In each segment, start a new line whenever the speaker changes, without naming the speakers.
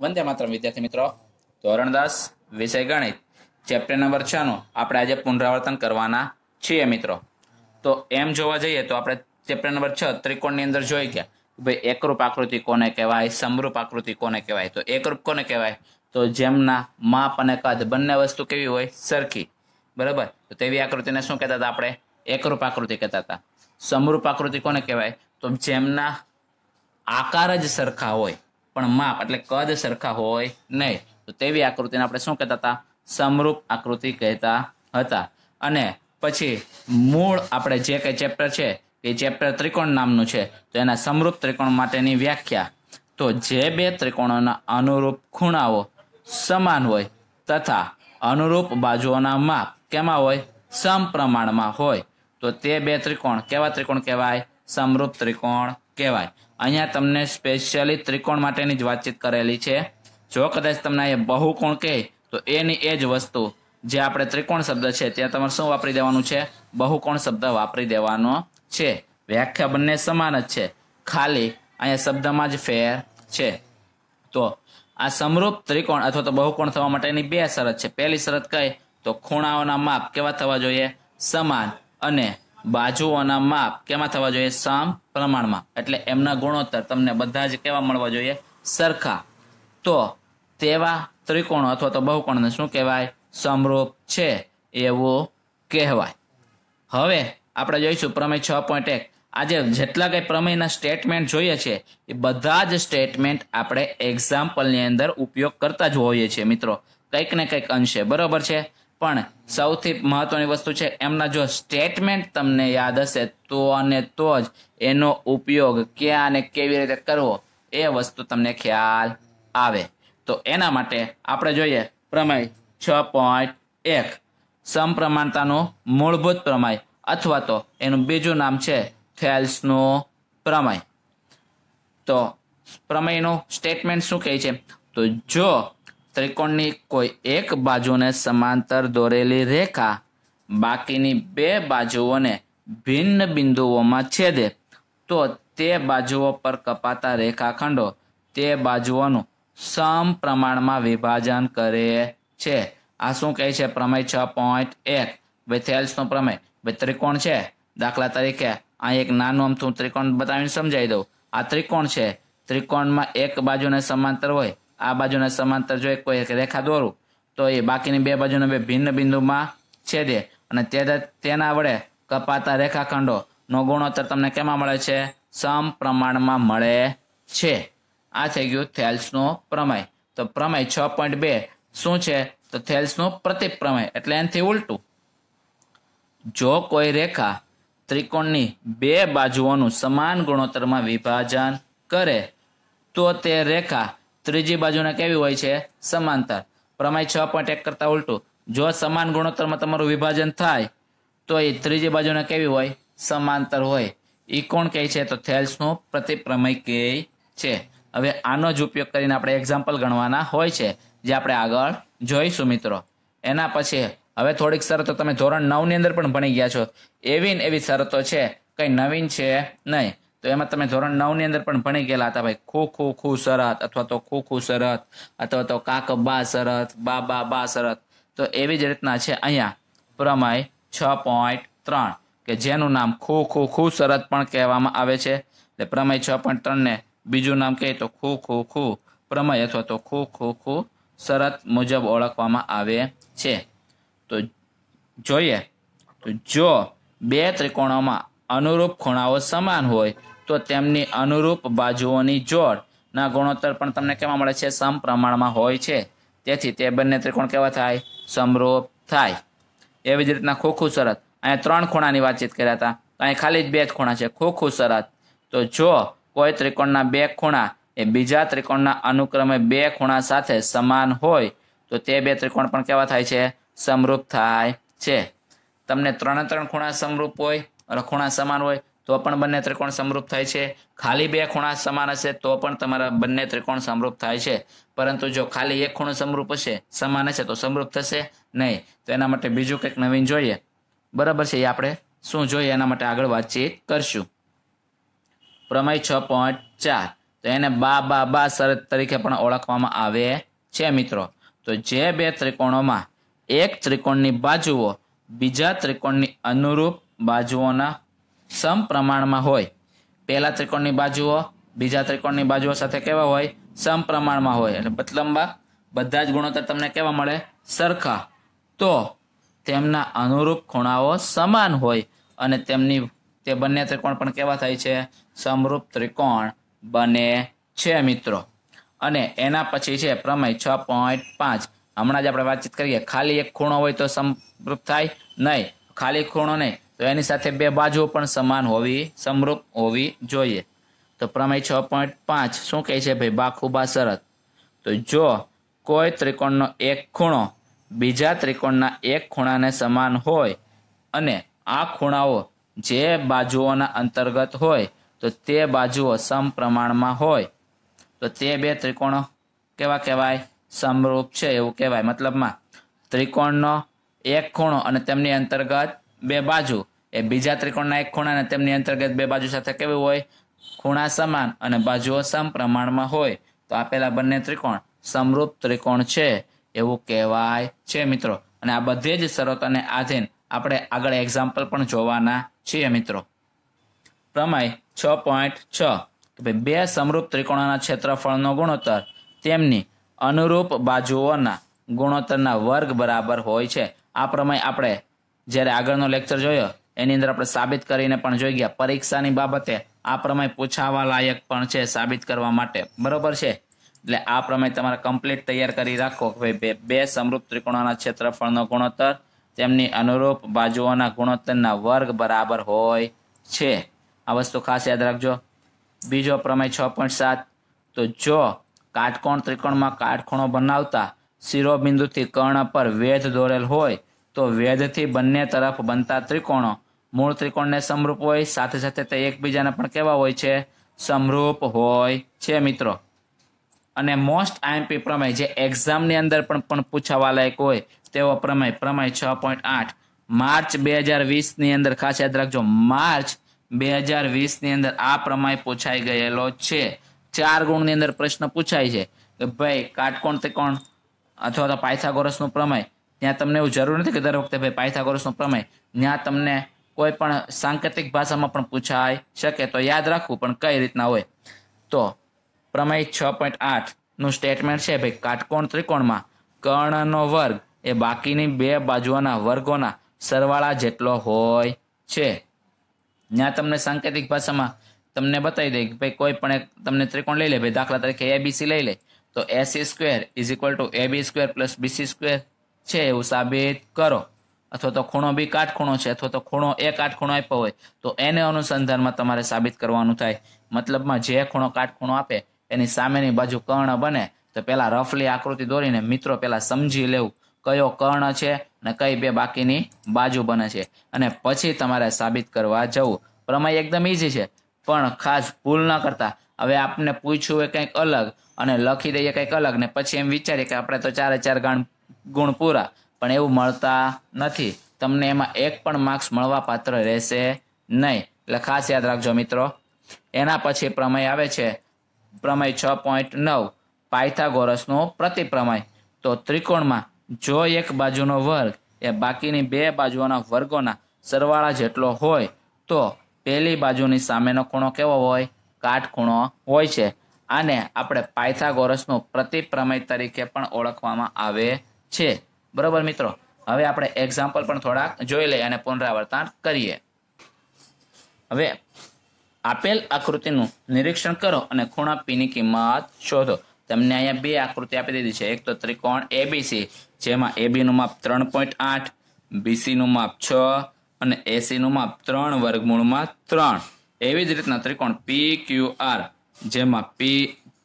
વંદે માત્ર વિદ્યાર્થી મિત્રો ધોરણદાસ વિષય ગણિત ચેપ્ટર નંબર છ નું આપણે આજે પુનરાવર્તન કરવાના છીએ મિત્રો તો એમ જોવા જઈએ તો આપણે ચેપ્ટર નંબર છ ત્રિકોણની અંદર જોઈ ગયા ભાઈ એકરૂપ આકૃતિ કોને કહેવાય સમરૂપ આકૃતિ કોને કહેવાય તો એકરૂપ કોને કહેવાય તો જેમના માપ અને કદ બંને વસ્તુ કેવી હોય સરખી બરાબર તો તેવી આકૃતિને શું કહેતા હતા આપણે એકરૂપ આકૃતિ કહેતા હતા સમરૂપ આકૃતિ કોને કહેવાય તો જેમના આકાર જ સરખા હોય પણ માપ એટલે કદ સરખા હોય નહીં તો તેવી આકૃતિને આપણે શું કહેતા હતા સમરૂપ આકૃતિ કહેતા હતા અને પછી મૂળ આપણે જે કંઈ ચેપ્ટર છે એ ચેપ્ટર ત્રિકોણ નામનું છે તો એના સમરૂપ ત્રિકોણ માટેની વ્યાખ્યા તો જે બે ત્રિકોણોના અનુરૂપ ખૂણાઓ સમાન હોય તથા અનુરૂપ બાજુઓના માપ કેમાં હોય સમપ્રમાણમાં હોય તો તે બે ત્રિકોણ કેવા ત્રિકોણ કહેવાય સમરૂપ ત્રિકોણ કહેવાય અહીંયા તમને સ્પેશિયલી ત્રિકોણ માટેની જ વાતચીત કરેલી છે જો કદાચ તમને અહીંયા બહુકોણ કહે તો એની એ જ વસ્તુ જે આપણે ત્રિકોણ શબ્દ છે ત્યાં તમારે શું વાપરી દેવાનું છે બહુકોણ શબ્દ વાપરી દેવાનો છે વ્યાખ્યા બંને સમાન જ છે ખાલી અહીંયા શબ્દમાં જ ફેર છે તો આ સમરૂપ ત્રિકોણ અથવા તો બહુકોણ થવા માટેની બે શરત છે પહેલી શરત કઈ તો ખૂણાઓના માપ કેવા થવા જોઈએ સમાન અને બાજુઓના માપ કેમાં થવા જોઈએ સમ પ્રમાણમાં એટલે એમના ગુણોત્તર તમને બધા જ કેવા મળવા જોઈએ સરખા તો તેવા ત્રિકોણો અથવા તો બહુકોણને શું કહેવાય સમરૂપ છે એવું કહેવાય હવે આપણે જોઈશું પ્રમેય છ પોઈન્ટ એક આજે જેટલા કંઈ પ્રમેયના સ્ટેટમેન્ટ જોઈએ છે એ બધા જ સ્ટેટમેન્ટ આપણે એક્ઝામ્પલની અંદર ઉપયોગ કરતા જ હોઈએ છીએ મિત્રો કંઈક ને કંઈક અંશે બરોબર છે પણ સૌથી મહત્વની વસ્તુ છે એમના જો સ્ટેટમેન્ટ તમને યાદ હશે તો અને તો જ એનો ઉપયોગ ક્યાં અને કેવી રીતે કરવો એ વસ્તુ તમને ખ્યાલ આવે તો એના માટે આપણે જોઈએ પ્રમેય છ પોઈન્ટ એક સમપ્રમાણતાનો મૂળભૂત પ્રમેય અથવા તો એનું બીજું નામ છે થેલ્સનું પ્રમેય તો પ્રમેયનું સ્ટેટમેન્ટ શું કહે છે તો જો ત્રિકોણની કોઈ એક બાજુને સમાંતર દોરેલી રેખા બાકીની બે બાજુઓને ભિન્ન બિંદુઓમાં છેદે તો તે બાજુઓ પર કપાતા રેખાખંડો તે બાજુઓનું સમ પ્રમાણમાં વિભાજન કરે છે આ શું કહે છે પ્રમેય છ પોઈન્ટ એક ભાઈ થેલ્સનો પ્રમેય બે ત્રિકોણ છે દાખલા તરીકે આ એક નાનું અમથું ત્રિકોણ બતાવીને સમજાવી દઉં આ ત્રિકોણ છે ત્રિકોણમાં એક બાજુને સમાંતર હોય આ બાજુના સમાંતર જોઈએ કોઈ એક રેખા દોરું તો એ બાકીની બે બાજુના બે ભિન્ન બિંદુમાં છેદે અને તેના વડે કપાતા રેખાખંડોનો ગુણોત્તર તમને કેમાં મળે છે સમપ્રમાણમાં મળે છે આ થઈ ગયું થેલ્સનો પ્રમેય તો પ્રમેય છ પોઈન્ટ બે શું છે તો થેલ્સનું પ્રતિક પ્રમેય એટલે એનાથી ઉલટું જો કોઈ રેખા ત્રિકોણની બે બાજુઓનું સમાન ગુણોત્તરમાં વિભાજન કરે તો તે રેખા ત્રીજી બાજુને કેવી હોય છે સમાંતર પ્રમાય છ પોઈન્ટ એક કરતા ઉલટું જો સમાન ગુણોત્તરમાં તમારું વિભાજન થાય તો એ ત્રીજી બાજુના કેવી હોય સમાંતર હોય એ કોણ કહે છે તો થેલ્સનું પ્રતિપ્રમેય કહે છે હવે આનો જ ઉપયોગ કરીને આપણે એક્ઝામ્પલ ગણવાના હોય છે જે આપણે આગળ જોઈશું મિત્રો એના પછી હવે થોડીક શરતો તમે ધોરણ નવની અંદર પણ ભણી ગયા છો એવી ને એવી શરતો છે કંઈ નવીન છે નહીં તો એમાં તમે ધોરણ નવની અંદર પણ ભણી ગયેલા હતા ભાઈ ખો ખો ખુ શરત અથવા તો ખો ખુ શરત અથવા તો કાક બા શરત બા બા બા શરત તો એવી જ રીતના છે અહીંયા પ્રમેય છ પોઈન્ટ ત્રણ કે જેનું નામ ખો ખો ખુ શરત પણ કહેવામાં આવે છે એટલે પ્રમેય છ પોઈન્ટ ત્રણને બીજું નામ કહે તો ખો ખો ખો પ્રમેય અથવા તો ખો ખો ખો શરત મુજબ ઓળખવામાં આવે છે તો જોઈએ તો જો બે ત્રિકોણોમાં અનુરૂપ ખૂણાઓ સમાન હોય તો તેમની અનુરૂપ બાજુઓની જોડના ગુણોત્તર પણ તમને કેવા મળે છે સમ પ્રમાણમાં હોય છે તેથી તે બંને ત્રિકોણ કેવા થાય સમરૂપ થાય એવી જ રીતના ખોખું શરત અહીંયા ત્રણ ખૂણાની વાતચીત કર્યા હતા અહીં ખાલી જ બે જ ખૂણા છે ખોખું શરત તો જો કોઈ ત્રિકોણના બે ખૂણા એ બીજા ત્રિકોણના અનુક્રમે બે ખૂણા સાથે સમાન હોય તો તે બે ત્રિકોણ પણ કેવા થાય છે સમરૂપ થાય છે તમને ત્રણે ત્રણ ખૂણા સમરૂપ હોય ખૂણા સમાન હોય તો પણ બંને ત્રિકોણ સમરૂપ થાય છે ખાલી બે ખૂણા સમાન હશે તો પણ તમારા બંને ત્રિકોણ સમરૂપ થાય છે પરંતુ જો ખાલી એક ખૂણો સમરૂપ હશે સમાન હશે તો સમરૂપ થશે નહીં તો એના માટે બીજું કંઈક નવીન જોઈએ બરાબર છે એ આપણે શું જોઈએ એના માટે આગળ વાતચીત કરશું પ્રમેય છ પોઈન્ટ ચાર તો એને બા બા બા શરત તરીકે પણ ઓળખવામાં આવે છે મિત્રો તો જે બે ત્રિકોણોમાં એક ત્રિકોણની બાજુઓ બીજા ત્રિકોણની અનુરૂપ બાજુઓના સમપ્રમાણમાં હોય પહેલા ત્રિકોણની બાજુઓ બીજા ત્રિકોણની બાજુઓ સાથે કેવા હોય સમપ્રમાણમાં હોય એટલે પતલંબા બધા જ ગુણોત્તર તમને કેવા મળે સરખા તો તેમના અનુરૂપ ખૂણાઓ સમાન હોય અને તેમની તે બંને ત્રિકોણ પણ કેવા થાય છે સમરૂપ ત્રિકોણ બને છે મિત્રો અને એના પછી છે પ્રમેય છ પોઈન્ટ પાંચ હમણાં જ આપણે વાતચીત કરીએ ખાલી એક ખૂણો હોય તો સમરૂપ થાય નહીં ખાલી ખૂણો નહીં તો એની સાથે બે બાજુઓ પણ સમાન હોવી સમરૂપ હોવી જોઈએ તો પ્રમેય છ પોઈન્ટ પાંચ શું કહે છે ભાઈ બાખુબા શરત તો જો કોઈ ત્રિકોણનો એક ખૂણો બીજા ત્રિકોણના એક ખૂણાને સમાન હોય અને આ ખૂણાઓ જે બાજુઓના અંતર્ગત હોય તો તે બાજુઓ સમપ્રમાણમાં હોય તો તે બે ત્રિકોણો કેવા કહેવાય સમરૂપ છે એવું કહેવાય મતલબમાં ત્રિકોણનો એક ખૂણો અને તેમની અંતર્ગત બે બાજુ એ બીજા ત્રિકોણના એક ખૂણાને તેમની અંતર્ગત બે બાજુ સાથે કેવી હોય ખૂણા સમાન અને બાજુઓ સમ પ્રમાણમાં હોય તો આપેલા બંને ત્રિકોણ સમરૂપ ત્રિકોણ છે એવું કહેવાય છે મિત્રો અને આ બધે જ શરતોને આધીન આપણે આગળ એક્ઝામ્પલ પણ જોવાના છીએ મિત્રો પ્રમેય છ પોઈન્ટ છ કે ભાઈ બે સમરૂપ ત્રિકોણોના ક્ષેત્રફળનો ગુણોત્તર તેમની અનુરૂપ બાજુઓના ગુણોત્તરના વર્ગ બરાબર હોય છે આ પ્રમેય આપણે જ્યારે આગળનો લેક્ચર જોયો એની અંદર આપણે સાબિત કરીને પણ જોઈ ગયા પરીક્ષાની બાબતે આ પ્રમાણે પૂછાવા લાયક પણ છે સાબિત કરવા માટે બરોબર છે એટલે આ પ્રમાણે તમારે કમ્પ્લીટ તૈયાર કરી રાખો કે ભાઈ બે સમરૂપ ત્રિકોણોના ક્ષેત્રફળનો ગુણોત્તર તેમની અનુરૂપ બાજુઓના ગુણોત્તરના વર્ગ બરાબર હોય છે આ વસ્તુ ખાસ યાદ રાખજો બીજો પ્રમેય છ પોઈન્ટ સાત તો જો કાટકોણ ત્રિકોણમાં કાટખૂણો બનાવતા શિરોબિંદુથી કર્ણ પર વેધ દોરેલ હોય તો વેદથી બંને તરફ બનતા ત્રિકોણો મૂળ ત્રિકોણને સમરૂપ હોય સાથે સાથે તે એકબીજાને પણ કેવા હોય છે સમરૂપ હોય છે મિત્રો અને મોસ્ટ આઈએમપી પ્રમેય જે એક્ઝામની અંદર પણ પણ પૂછાવા લાયક હોય તેવો પ્રમેય પ્રમેય છ પોઈન્ટ આઠ માર્ચ બે હજાર વીસની અંદર ખાસ યાદ રાખજો માર્ચ બે હજાર વીસની અંદર આ પ્રમેય પૂછાઈ ગયેલો છે ચાર ગુણની અંદર પ્રશ્ન પૂછાય છે કે ભાઈ કાટકોણ ત્રિકોણ અથવા તો પાયથાગોરસનું પ્રમેય ત્યાં તમને એવું જરૂર નથી કે દર વખતે ભાઈ પાયથાગોરસનો પ્રમેય ત્યાં તમને કોઈ પણ સાંકેતિક ભાષામાં પણ પૂછાઈ શકે તો યાદ રાખવું પણ કઈ રીતના હોય તો પ્રમેય છ પોઈન્ટ આઠનું સ્ટેટમેન્ટ છે ભાઈ કાટકોણ ત્રિકોણમાં કર્ણનો વર્ગ એ બાકીની બે બાજુઓના વર્ગોના સરવાળા જેટલો હોય છે ત્યાં તમને સાંકેતિક ભાષામાં તમને બતાવી દે કે ભાઈ કોઈ પણ એક તમને ત્રિકોણ લઈ લે ભાઈ દાખલા તરીકે એબીસી લઈ લે તો AC square is equal to AB square plus BC square છે એવું સાબિત કરો અથવા તો ખૂણો બી કાટખૂણો છે અથવા તો ખૂણો એ કાટખૂણો આપ્યો હોય તો એને અનુસંધાનમાં તમારે સાબિત કરવાનું થાય મતલબમાં જે ખૂણો કાટખૂણો આપે એની સામેની બાજુ કર્ણ બને તો પહેલાં રફલી આકૃતિ દોરીને મિત્રો પહેલાં સમજી લેવું કયો કર્ણ છે અને કઈ બે બાકીની બાજુ બને છે અને પછી તમારે સાબિત કરવા જવું પ્રમેય એકદમ ઈઝી છે પણ ખાસ ભૂલ ન કરતા હવે આપને પૂછ્યું એ કંઈક અલગ અને લખી દઈએ કંઈક અલગ ને પછી એમ વિચારીએ કે આપણે તો ચારે ચાર ગાણ ગુણ પૂરા પણ એવું મળતા નથી તમને એમાં એક પણ માર્ક્સ મળવા પાત્ર રહેશે નહીં એટલે ખાસ યાદ રાખજો મિત્રો એના પછી પ્રમેય આવે છે પ્રમેય છ પોઈન્ટ નવ પાયથાગોરસનો પ્રતિપ્રમેય તો ત્રિકોણમાં જો એક બાજુનો વર્ગ એ બાકીની બે બાજુઓના વર્ગોના સરવાળા જેટલો હોય તો પહેલી બાજુની સામેનો ખૂણો કેવો હોય કાટખૂણો હોય છે આને આપણે પાયથાગોરસનું પ્રતિપ્રમેય તરીકે પણ ઓળખવામાં આવે છે બરોબર મિત્રો હવે આપણે એક્ઝામ્પલ પણ થોડાક જોઈ લઈએ અને પુનરાવર્તન કરીએ હવે આપેલ આકૃતિનું નિરીક્ષણ કરો અને ખૂણા પીની કિંમત શોધો તમને અહીંયા બે આકૃતિ આપી દીધી છે એક તો ત્રિકોણ એબીસી જેમાં એબીનું માપ ત્રણ પોઈન્ટ આઠ બીસીનું માપ છ અને એસીનું માપ ત્રણ વર્ગમૂળમાં ત્રણ એવી જ રીતના ત્રિકોણ પી ક્યુ આર જેમાં પી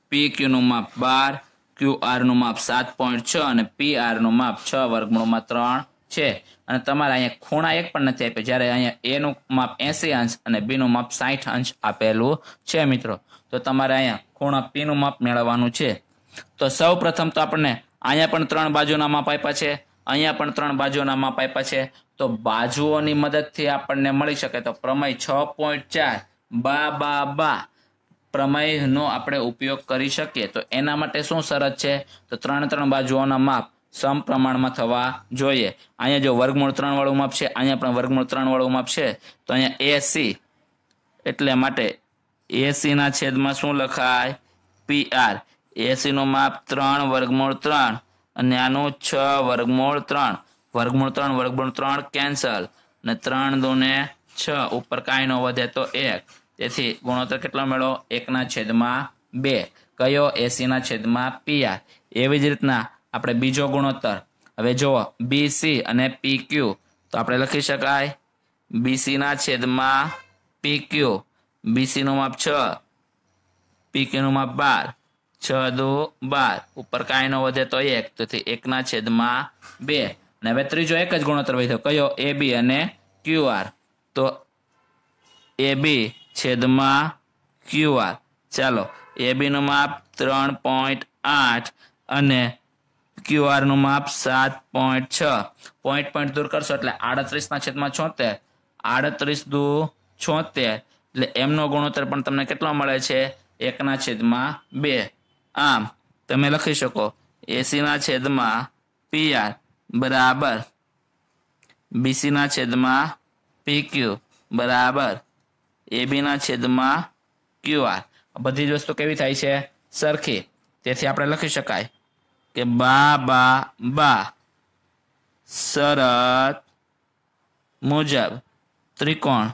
પી ક્યુનું માપ બાર ક્યુ નું માપ સાત પોઈન્ટ છ અને પી નું માપ છ વર્ગમૂળમાં ત્રણ છે અને તમારે અહીંયા ખૂણા એક પણ નથી આપ્યા જ્યારે અહીંયા એનું માપ એસી અંશ અને બીનું માપ સાઠ અંશ આપેલું છે મિત્રો તો તમારે અહીંયા ખૂણા પીનું માપ મેળવવાનું છે તો સૌ પ્રથમ તો આપણને અહીંયા પણ ત્રણ બાજુના માપ આપ્યા છે અહીંયા પણ ત્રણ બાજુના માપ આપ્યા છે તો બાજુઓની મદદથી આપણને મળી શકે તો પ્રમેય છ પોઈન્ટ ચાર બા બા બા પ્રમેયનો આપણે ઉપયોગ કરી શકીએ તો એના માટે શું શરત છે તો ત્રણ ત્રણ બાજુઓના માપ સમ પ્રમાણમાં થવા જોઈએ અહીંયા જો વર્ગમૂળ ત્રણ વાળું માપ છે અહીંયા પણ વર્ગમૂળ ત્રણ વાળું માપ છે તો અહીંયા એસી એટલે માટે એસીના છેદમાં શું લખાય પી આર એસી માપ ત્રણ વર્ગમૂળ ત્રણ અને આનું છ વર્ગમૂળ ત્રણ વર્ગમૂળ ત્રણ વર્ગમૂળ ત્રણ કેન્સલ અને ત્રણ દોને છ ઉપર કાંઈ ન વધે તો એક તેથી ગુણોત્તર કેટલો મેળવો એકના છેદમાં બે કયો એસીના છેદમાં પીઆર એવી જ રીતના આપણે બીજો ગુણોત્તર હવે જુઓ બીસી અને પી ક્યુ તો આપણે લખી શકાય બીસીના છેદમાં પી ક્યુ બીસીનું માપ છ પી ક્યુનું માપ બાર છ દુ બાર ઉપર કાંઈ ન વધે તો એક તેથી એકના છેદમાં બે અને હવે ત્રીજો એક જ ગુણોત્તર વધ્યો કયો એ બી અને ક્યુ આર તો એ બી છેદમાં ક્યુઆર ચાલો એબીનું માપ ત્રણ પોઈન્ટ આઠ અને ક્યુઆરનું માપ સાત પોઈન્ટ છ પોઈન્ટ પોઈન્ટ દૂર કરશો એટલે આડત્રીસના છેદમાં છોતેર આડત્રીસ દૂ છોતેર એટલે એમનો ગુણોત્તર પણ તમને કેટલો મળે છે એકના છેદમાં બે આમ તમે લખી શકો એસીના છેદમાં પી આર બરાબર બીસીના છેદમાં પી ક્યુ બરાબર એબીના છેદમાં ક્યુ આર બધી જ વસ્તુ કેવી થાય છે સરખી તેથી આપણે લખી શકાય કે બા બા બા શરત મુજબ ત્રિકોણ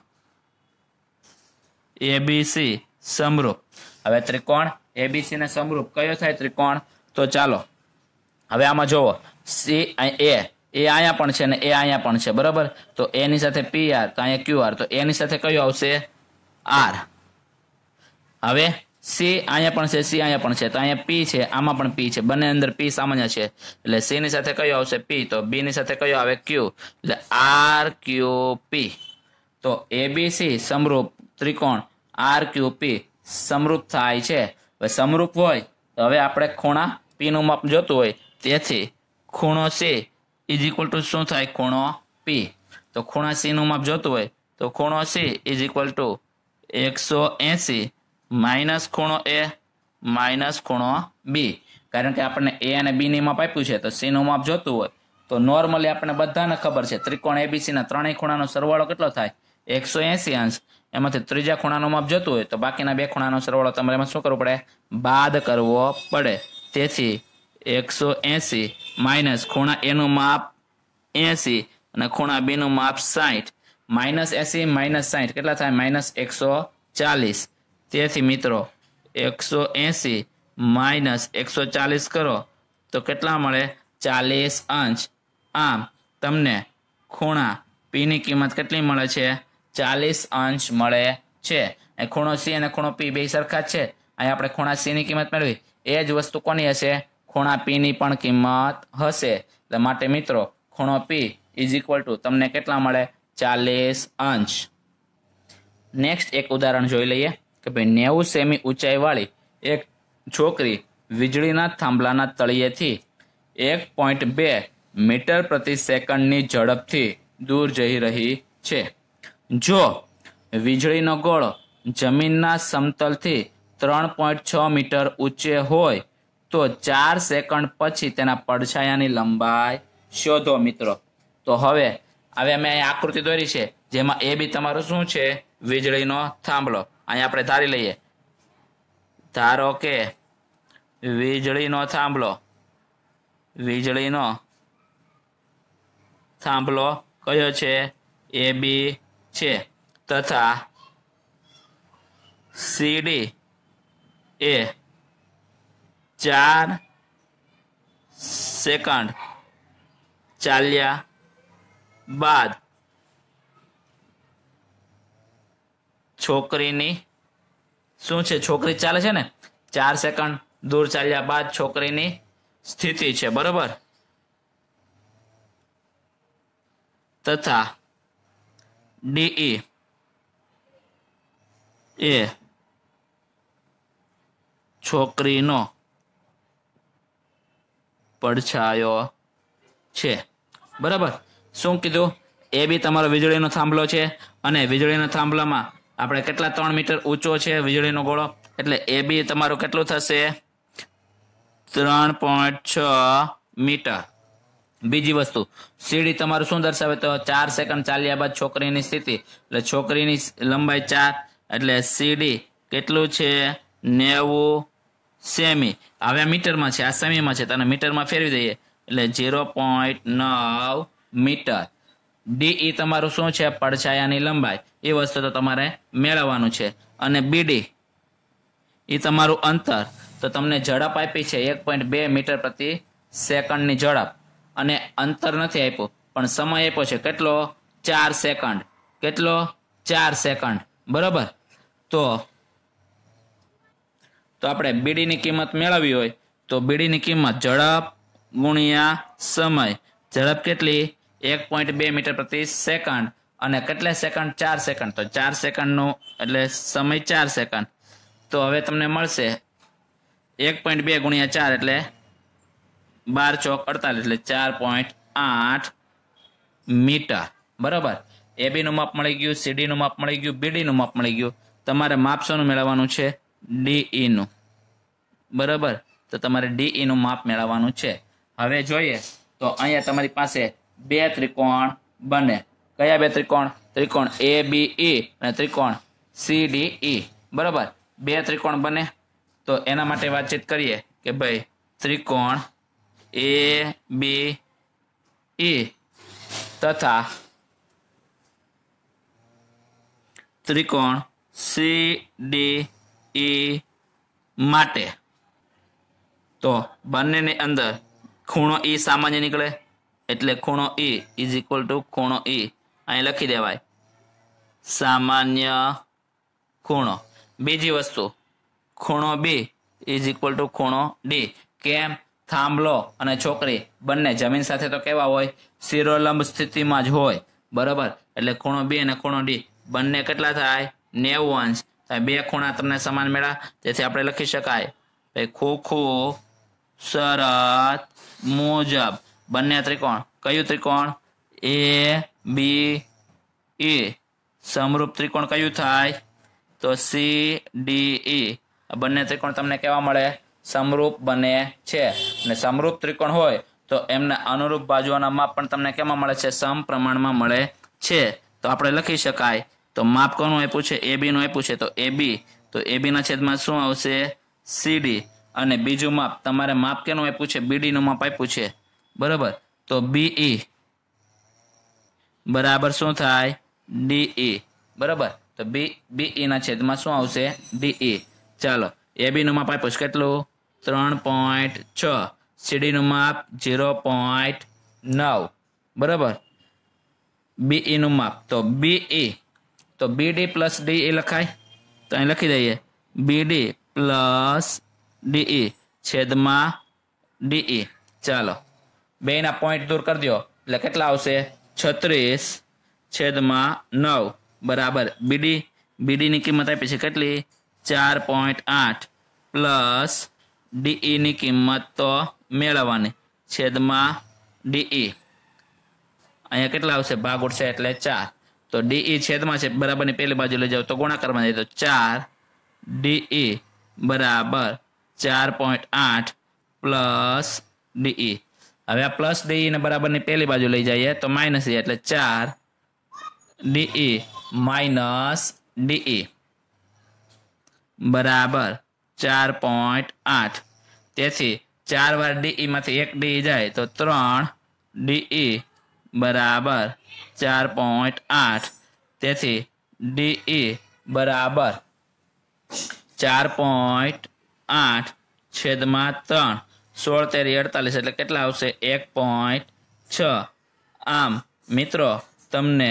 એબીસી સમરૂપ હવે ત્રિકોણ એબીસી ને સમરૂપ કયો થાય ત્રિકોણ તો ચાલો હવે આમાં જુઓ સી એ એ અહીંયા પણ છે ને એ અહીંયા પણ છે બરાબર તો એની સાથે પી આર તો અહીંયા ક્યુ આર તો એની સાથે કયો આવશે આર હવે સી અહીંયા પણ છે સી અહીંયા પણ છે તો અહીંયા પી છે આમાં પણ પી છે બંને અંદર પી સામાન્ય છે એટલે સી ની સાથે કયો આવશે પી તો બી ની સાથે કયો આવે ક્યુ એટલે આર ક્યુ પી તો એબીસી સમરૂપ ત્રિકોણ આર ક્યુ પી સમરૂપ થાય છે હવે સમરૂપ હોય તો હવે આપણે ખૂણા પી નું માપ જોતું હોય તેથી ખૂણો સી ઇઝ ઇક્વલ ટુ શું થાય ખૂણો પી તો ખૂણા સી નું માપ જોતું હોય તો ખૂણો સી ઇઝ ઇક્વલ ટુ એકસો એંસી માઇનસ ખૂણો એ માઇનસ ખૂણો બી કારણ કે આપણને એ અને બીની માપ આપ્યું છે તો સીનું માપ જોતું હોય તો નોર્મલી આપણને બધાને ખબર છે ત્રિકોણ એબીસીના ત્રણેય ખૂણાનો સરવાળો કેટલો થાય એકસો એંસી અંશ એમાંથી ત્રીજા ખૂણાનું માપ જોતું હોય તો બાકીના બે ખૂણાનો સરવાળો તમારે એમાં શું કરવું પડે બાદ કરવો પડે તેથી એકસો એંસી માઇનસ ખૂણા એનું માપ એંસી અને ખૂણા બીનું માપ સાઠ માઇનસ એસી માઇનસ સાહીઠ કેટલા થાય માઇનસ એકસો ચાલીસ તેથી મિત્રો એકસો એંસી માઇનસ એકસો ચાલીસ કરો તો કેટલા મળે ચાલીસ અંશ આમ તમને ખૂણા પીની કિંમત કેટલી મળે છે ચાલીસ અંશ મળે છે ખૂણો સી અને ખૂણો પી બે સરખા છે અહીં આપણે ખૂણા સીની કિંમત મેળવી એ જ વસ્તુ કોની હશે ખૂણા પીની પણ કિંમત હશે એટલે માટે મિત્રો ખૂણો પી ઇઝ ઇક્વલ ટુ તમને કેટલા મળે ચાલીસ અંશ નેક્સ્ટ એક ઉદાહરણ જોઈ લઈએ કે ભાઈ નેવું સેમી ઊંચાઈવાળી એક છોકરી વીજળીના થાંભલાના તળિયેથી એક પોઈન્ટ બે મીટર પ્રતિ સેકન્ડની ઝડપથી દૂર જઈ રહી છે જો વીજળીનો ગોળો જમીનના સમતલથી ત્રણ પોઈન્ટ છ મીટર ઊંચે હોય તો ચાર સેકન્ડ પછી તેના પડછાયાની લંબાઈ શોધો મિત્રો તો હવે હવે અમે અહીં આકૃતિ દોરી છે જેમાં એ બી તમારું શું છે વીજળીનો થાંભલો અહીંયા આપણે ધારી લઈએ ધારો કે વીજળીનો થાંભલો વીજળીનો થાંભલો કયો છે એ બી છે તથા સીડી એ ચાર સેકન્ડ ચાલ્યા બાદ છોકરીની શું છે છોકરી ચાલે છે ને ચાર સેકન્ડ દૂર ચાલ્યા બાદ છોકરીની સ્થિતિ છે બરોબર તથા ડીઈ એ છોકરીનો પડછાયો છે બરાબર શું કીધું એ બી તમારો વીજળીનો થાંભલો છે અને વીજળીના થાંભલામાં આપણે કેટલા ત્રણ મીટર ઊંચો છે વીજળીનો ગોળો એટલે એ બી તમારું કેટલું થશે ત્રણ પોઈન્ટ છ મીટર બીજી વસ્તુ સીડી તમારું શું દર્શાવે તો ચાર સેકન્ડ ચાલ્યા બાદ છોકરીની સ્થિતિ એટલે છોકરીની લંબાઈ ચાર એટલે સીડી કેટલું છે નેવું સેમી હવે મીટરમાં છે આ સેમીમાં છે તને મીટરમાં ફેરવી દઈએ એટલે ઝીરો પોઈન્ટ નવ મીટર ડી ઈ તમારું શું છે પડછાયાની લંબાઈ એ વસ્તુ તો તમારે મેળવવાનું છે અને બીડી એ તમારું અંતર તો તમને ઝડપ આપી છે એક પોઈન્ટ બે મીટર પ્રતિ સેકન્ડની ઝડપ અને અંતર નથી આપ્યું પણ સમય આપ્યો છે કેટલો ચાર સેકન્ડ કેટલો ચાર સેકન્ડ બરાબર તો તો આપણે બીડીની કિંમત મેળવવી હોય તો બીડીની કિંમત ઝડપ ગુણ્યા સમય ઝડપ કેટલી એક પોઈન્ટ બે મીટર પ્રતિ સેકન્ડ અને કેટલે સેકન્ડ ચાર સેકન્ડ તો ચાર સેકન્ડનું એટલે સમય ચાર સેકન્ડ તો હવે તમને મળશે એક પોઈન્ટ બે ગુણ્યા ચાર એટલે બાર ચોક અડતાલીસ એટલે ચાર પોઈન્ટ આઠ મીટર બરાબર એબીનું માપ મળી ગયું સીડીનું માપ મળી ગયું બીડીનું માપ મળી ગયું તમારે માપસોનું મેળવવાનું છે ડીઈનું e બરાબર તો તમારે ડીઈનું e માપ મેળવવાનું છે હવે જોઈએ તો અહીંયા તમારી પાસે બે ત્રિકોણ બને કયા બે ત્રિકોણ ત્રિકોણ ABE અને ત્રિકોણ CDE બરાબર બે ત્રિકોણ બને તો એના માટે વાતચીત કરીએ કે ભાઈ ત્રિકોણ ABE તથા ત્રિકોણ CDE માટે તો બંનેને અંદર ખૂણો A સામાન્ય નીકળે એટલે ખૂણો એ ઇઝ ઇક્વલ ટુ ખૂણો એ અહીં લખી દેવાય સામાન્ય ખૂણો બીજી વસ્તુ ખૂણો બે ઇઝ ઇક્વલ ટુ ખૂણો ડી કેમ થાંભલો અને છોકરી બંને જમીન સાથે તો કેવા હોય શિરોલંબ સ્થિતિમાં જ હોય બરાબર એટલે ખૂણો બે અને ખૂણો ડી બંને કેટલા થાય નેવું અંશ બે ખૂણા તમને સમાન મેળા તેથી આપણે લખી શકાય ખોખું શરત મુજબ બંને ત્રિકોણ કયું ત્રિકોણ એ બી એ સમરૂપ ત્રિકોણ કયું થાય તો સી ડી ઈ બંને ત્રિકોણ તમને કેવા મળે સમરૂપ બને છે અને સમરૂપ ત્રિકોણ હોય તો એમને અનુરૂપ બાજુઓના માપ પણ તમને કેમાં મળે છે સમ પ્રમાણમાં મળે છે તો આપણે લખી શકાય તો માપ કોનું આપ્યું છે એ બી નું આપ્યું છે તો એ બી તો એ બી છેદમાં શું આવશે સીડી અને બીજું માપ તમારે માપ કેનું આપ્યું છે બીડીનું માપ આપ્યું છે बराबर तो बी ए बराबर શું થાય डी ए बराबर तो बी बी ए ના છેદમાં શું આવશે डी ए ચાલો એ બી નો માપ પાસ્કાટ લો 3.6 સીડી નો માપ 0.9 બરાબર બી એ નો માપ તો બી એ તો બી ડી + डी ए લખાય તો અહીં લખી દઈએ બી ડી + ડી એ છેદમાં ડી એ ચાલો bain a point dur kar dio એટલે કેટલા આવશે 36 / 9 = bd bd ની કિંમત આપી છે એટલે 4.8 + de ની કિંમત તો મેળવવાની / de અહિયાં કેટલા આવશે ભાગ ઉડશે એટલે 4 તો de છેદમાં છે બરાબરની પેલી બાજુ લઈ જાવ તો ગુણાકારમાં એટલે 4 da = 4.8 + de હવે આ પ્લસ ડીઈ ને બરાબરની પહેલી બાજુ લઈ જઈએ તો માઇનસ એ એટલે ચાર ડીઈ માઇનસ ડીઈ બરાબર ચાર પોઈન્ટ આઠ તેથી ચાર વાર ડીઈમાંથી એક ડીઈ જાય તો ત્રણ ડીઈ બરાબર ચાર પોઈન્ટ આઠ તેથી ડીઈ બરાબર ચાર પોઈન્ટ આઠ છેદમાં ત્રણ સોળ તેરી અડતાલીસ એટલે કેટલા આવશે એક પોઈન્ટ છ આમ મિત્રો તમને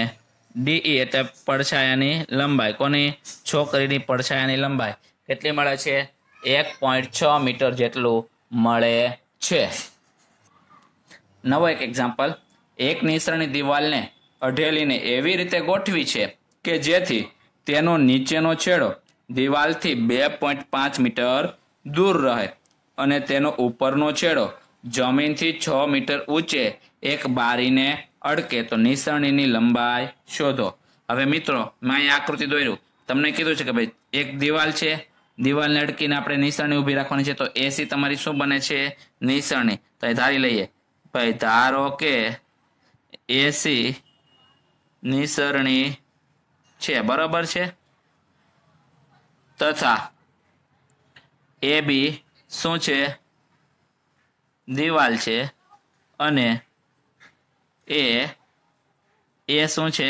ડીઈ e એટલે પડછાયાની લંબાઈ કોની છોકરીની પડછાયાની લંબાઈ કેટલી મળે છે એક પોઈન્ટ છ મીટર જેટલું મળે છે નવો એક એક્ઝામ્પલ એક નિસરણી દિવાલને અઢેલીને એવી રીતે ગોઠવી છે કે જેથી તેનો નીચેનો છેડો દિવાલથી બે પોઈન્ટ પાંચ મીટર દૂર રહે અને તેનો ઉપરનો છેડો જમીનથી છ મીટર ઊંચે એક બારીને અડકે તો નિસરણીની લંબાઈ શોધો હવે મિત્રો મેં અહીં આકૃતિ દોર્યું તમને કીધું છે કે ભાઈ એક દિવાલ છે દિવાલને અડકીને આપણે નિસરણી ઊભી રાખવાની છે તો એસી તમારી શું બને છે નિસરણી તો એ ધારી લઈએ ભાઈ ધારો કે એસી નિસરણી છે બરાબર છે તથા એ બી શું છે દિવાલ છે અને એ એ શું છે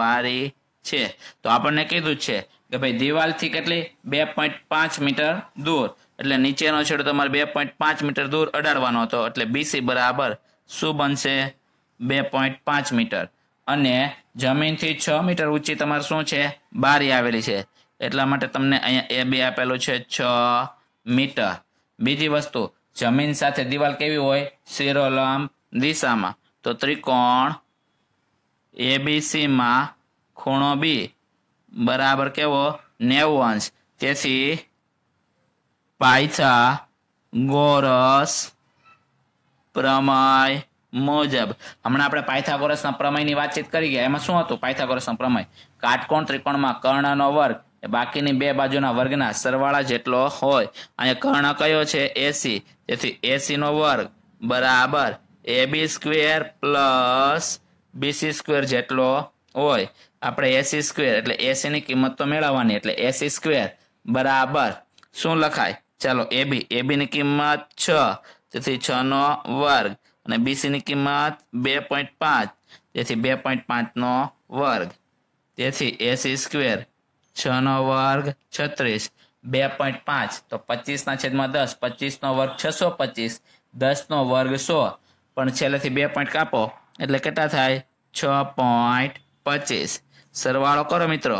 બારી છે તો આપણને કીધું જ છે કે ભાઈ દિવાલથી કેટલી બે પોઈન્ટ પાંચ મીટર દૂર એટલે નીચેનો છેડો તમારે બે પોઈન્ટ પાંચ મીટર દૂર અડાડવાનો હતો એટલે બીસી બરાબર શું બનશે બે પોઈન્ટ પાંચ મીટર અને જમીનથી છ મીટર ઊંચી તમારે શું છે બારી આવેલી છે એટલા માટે તમને અહીંયા એ બે આપેલું છે છ મીટર બીજી વસ્તુ જમીન સાથે દિવાલ કેવી હોય શિરોલંબ દિશામાં તો ત્રિકોણ એબીસીમાં ખૂણો બી બરાબર કેવો નેવું અંશ તેથી પાયથા ગોરસ પ્રમય મુજબ હમણાં આપણે પાયથાગોરસના પ્રમેયની વાતચીત કરી ગયા એમાં શું હતું પાયથાગોરસનો પ્રમેય કાટકોણ ત્રિકોણમાં કર્ણનો વર્ગ બાકીની બે બાજુના વર્ગના સરવાળા જેટલો હોય અહીંયા કર્ણ કયો છે એસી તેથી એસી નો વર્ગ બરાબર A B square plus BC square જેટલો હોય આપણે એસી સ્ક્વેર એટલે એસી ની કિંમત તો મેળવવાની એટલે એસી સ્ક્વેર બરાબર શું લખાય ચાલો એ બી એ બી ની કિંમત છ તેથી છ નો વર્ગ અને બીસી ની કિંમત બે પોઈન્ટ પાંચ તેથી બે પોઈન્ટ પાંચ નો વર્ગ તેથી એસી સ્ક્વેર છનો વર્ગ છત્રીસ બે પોઈન્ટ પાંચ તો પચીસના છેદમાં દસ પચીસનો વર્ગ છસો પચીસ દસનો વર્ગ સો પણ છેલ્લેથી બે પોઈન્ટ કાપો એટલે કેટલા થાય છ પોઈન્ટ પચીસ સરવાળો કરો મિત્રો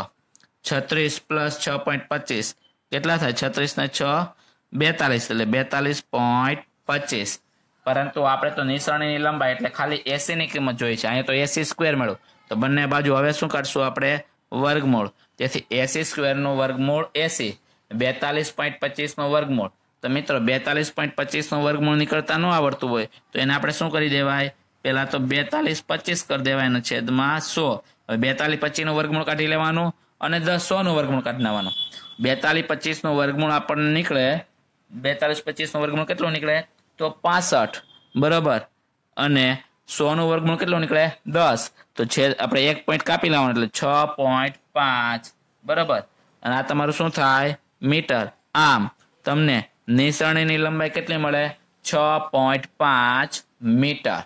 છત્રીસ પ્લસ છ પોઈન્ટ પચીસ કેટલા થાય છત્રીસ ને છ બેતાલીસ એટલે બેતાલીસ પોઈન્ટ પચીસ પરંતુ આપણે તો નિસરણીની લંબાઈ એટલે ખાલી એસીની કિંમત જોઈ છે અહીંયા તો એસી સ્ક્વેર મળ્યું તો બંને બાજુ હવે શું કરશું આપણે વર્ગમૂળ તેથી એસી સ્ક્વેરનું વર્ગમૂળ એસી બેતાલીસ પોઈન્ટ પચીસનું વર્ગમૂળ તો મિત્રો બેતાલીસ પોઈન્ટ પચીસનું વર્ગમૂળ નીકળતા ન આવડતું હોય તો એને આપણે શું કરી દેવાય પહેલાં તો બેતાલીસ પચીસ કરી દેવાયનો છેદમાં સો હવે બેતાલીસ પચીસનું વર્ગમૂળ કાઢી લેવાનું અને દસ સોનું વર્ગમૂળ કાઢી લેવાનું બેતાલીસ પચીસનું વર્ગમૂળ આપણને નીકળે બેતાલીસ પચીસનું વર્ગમૂળ કેટલું નીકળે તો પાસઠ બરાબર અને સો નું વર્ગમૂળ કેટલું નીકળે દસ તો છે આપણે એક પોઈન્ટ કાપી લેવાનું એટલે છ પોઈન્ટ પાંચ બરાબર અને આ તમારું શું થાય મીટર આમ તમને નિસરણીની લંબાઈ કેટલી મળે છ પોઈન્ટ પાંચ મીટર